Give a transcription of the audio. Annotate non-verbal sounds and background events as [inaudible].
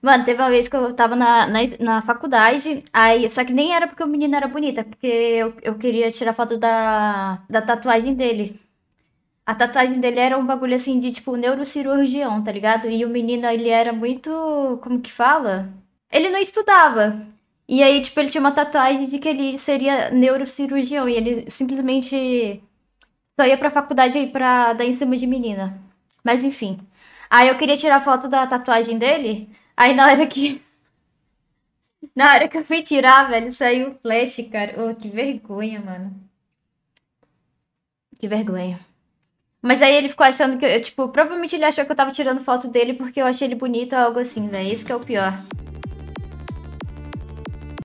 Mano, teve uma vez que eu tava na, na, na, faculdade, aí, só que nem era porque o menino era bonito, é porque eu, eu queria tirar foto da, da tatuagem dele. A tatuagem dele era um bagulho assim de tipo neurocirurgião, tá ligado? E o menino, ele era muito. Como que fala? Ele não estudava. E aí, tipo, ele tinha uma tatuagem de que ele seria neurocirurgião e ele simplesmente só ia pra faculdade aí pra dar em cima de menina. Mas enfim. Aí eu queria tirar foto da tatuagem dele. Aí na hora que. [laughs] Na hora que eu fui tirar, velho, saiu o flash, cara. Oh, que vergonha, mano. Que vergonha. Mas aí ele ficou achando que eu, tipo, provavelmente ele achou que eu tava tirando foto dele porque eu achei ele bonito ou algo assim, velho. Esse que é o pior.